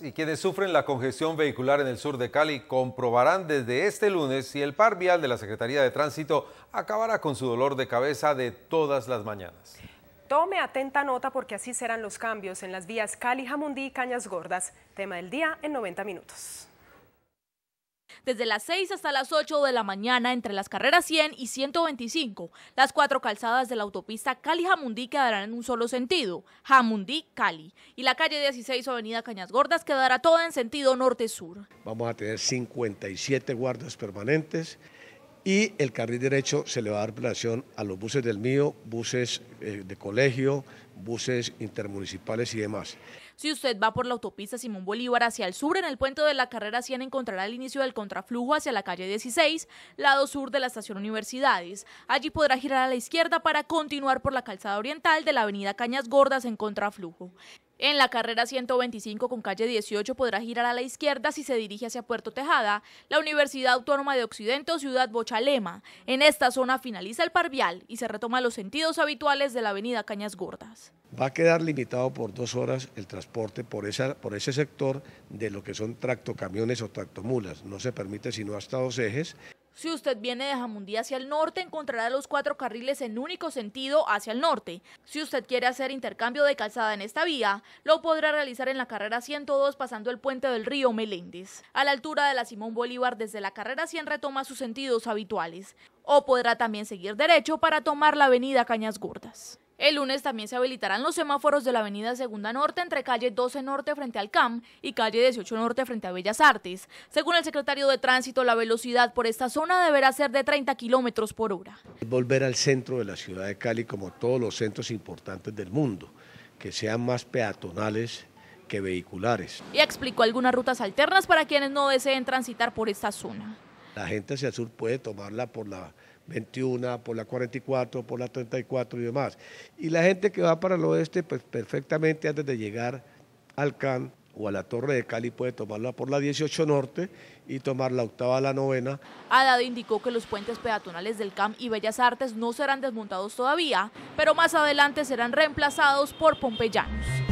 Y quienes sufren la congestión vehicular en el sur de Cali comprobarán desde este lunes si el par vial de la Secretaría de Tránsito acabará con su dolor de cabeza de todas las mañanas. Tome atenta nota porque así serán los cambios en las vías Cali, Jamundí y Cañas Gordas. Tema del día en 90 minutos desde las 6 hasta las 8 de la mañana entre las carreras 100 y 125. Las cuatro calzadas de la autopista Cali-Jamundí quedarán en un solo sentido, Jamundí-Cali. Y la calle 16 Avenida Cañas Gordas quedará toda en sentido norte-sur. Vamos a tener 57 guardas permanentes y el carril derecho se le va a dar prelación a los buses del mío, buses eh, de colegio, buses intermunicipales y demás. Si usted va por la autopista Simón Bolívar hacia el sur, en el puente de la carrera 100 encontrará el inicio del contraflujo hacia la calle 16, lado sur de la estación Universidades. Allí podrá girar a la izquierda para continuar por la calzada oriental de la avenida Cañas Gordas en contraflujo. En la carrera 125 con calle 18 podrá girar a la izquierda si se dirige hacia Puerto Tejada, la Universidad Autónoma de Occidente o Ciudad Bochalema. En esta zona finaliza el parvial y se retoma los sentidos habituales de la avenida Cañas Gordas. Va a quedar limitado por dos horas el transporte por, ese sector de lo que son tractocamiones o tractomulas. No se permite sino hasta dos ejes si usted viene de Jamundí hacia el norte, encontrará los cuatro carriles en único sentido hacia el norte. Si usted quiere hacer intercambio de calzada en esta vía, lo podrá realizar en la carrera 102 pasando el puente del río Meléndez. A la altura de la Simón Bolívar desde la carrera 100 retoma sus sentidos habituales. O podrá también seguir derecho para tomar la avenida Cañas Gordas. El lunes también se habilitarán los semáforos de la avenida Segunda Norte entre calle 12 Norte frente al CAM y calle 18 Norte frente a Bellas Artes. Según el secretario de Tránsito, la velocidad por esta zona deberá ser de 30 kilómetros por hora. Volver al centro de la ciudad de Cali como todos los centros importantes del mundo, que sean más peatonales que vehiculares. Y explicó algunas rutas alternas para quienes no deseen transitar por esta zona. La gente hacia el sur puede tomarla por la 21, por la 44, por la 34 y demás. Y la gente que va para el oeste, pues perfectamente antes de llegar al CAN o a la Torre de Cali puede tomarla por la 18 Norte y tomar la octava a la novena. Haddad indicó que los puentes peatonales del CAM y Bellas Artes no serán desmontados todavía, pero más adelante serán reemplazados por pompeyanos.